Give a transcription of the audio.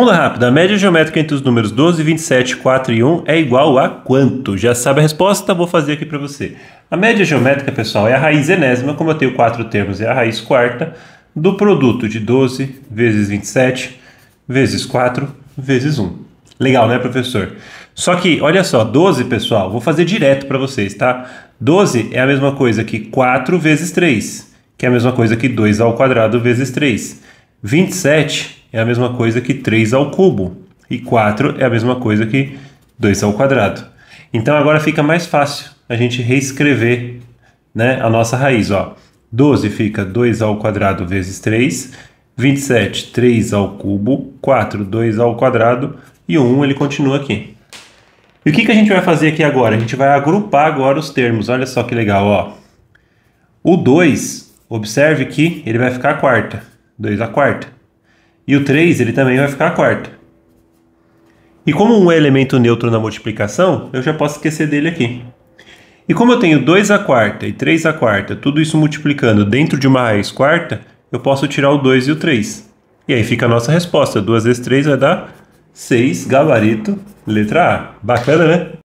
Responda rápido. A média geométrica entre os números 12, 27, 4 e 1 é igual a quanto? Já sabe a resposta? Vou fazer aqui para você. A média geométrica, pessoal, é a raiz enésima, como eu tenho quatro termos, é a raiz quarta do produto de 12 vezes 27 vezes 4 vezes 1. Legal, né, professor? Só que, olha só, 12, pessoal, vou fazer direto para vocês, tá? 12 é a mesma coisa que 4 vezes 3, que é a mesma coisa que 2 ao quadrado vezes 3. 27 é a mesma coisa que 3 ao cubo, e 4 é a mesma coisa que 2 ao quadrado. Então agora fica mais fácil a gente reescrever né, a nossa raiz. Ó. 12 fica 2 ao quadrado vezes 3, 27, 3 ao cubo, 4, 2 ao quadrado e o 1 ele continua aqui. E o que, que a gente vai fazer aqui agora? A gente vai agrupar agora os termos, olha só que legal. Ó. O 2, observe que ele vai ficar a quarta, 2 a quarta. E o 3 ele também vai ficar quarto. E como um é elemento neutro na multiplicação, eu já posso esquecer dele aqui. E como eu tenho 2 a quarta e 3 a quarta, tudo isso multiplicando dentro de uma raiz quarta, eu posso tirar o 2 e o 3. E aí fica a nossa resposta. 2 vezes 3 vai dar 6, gabarito, letra A. Bacana, né?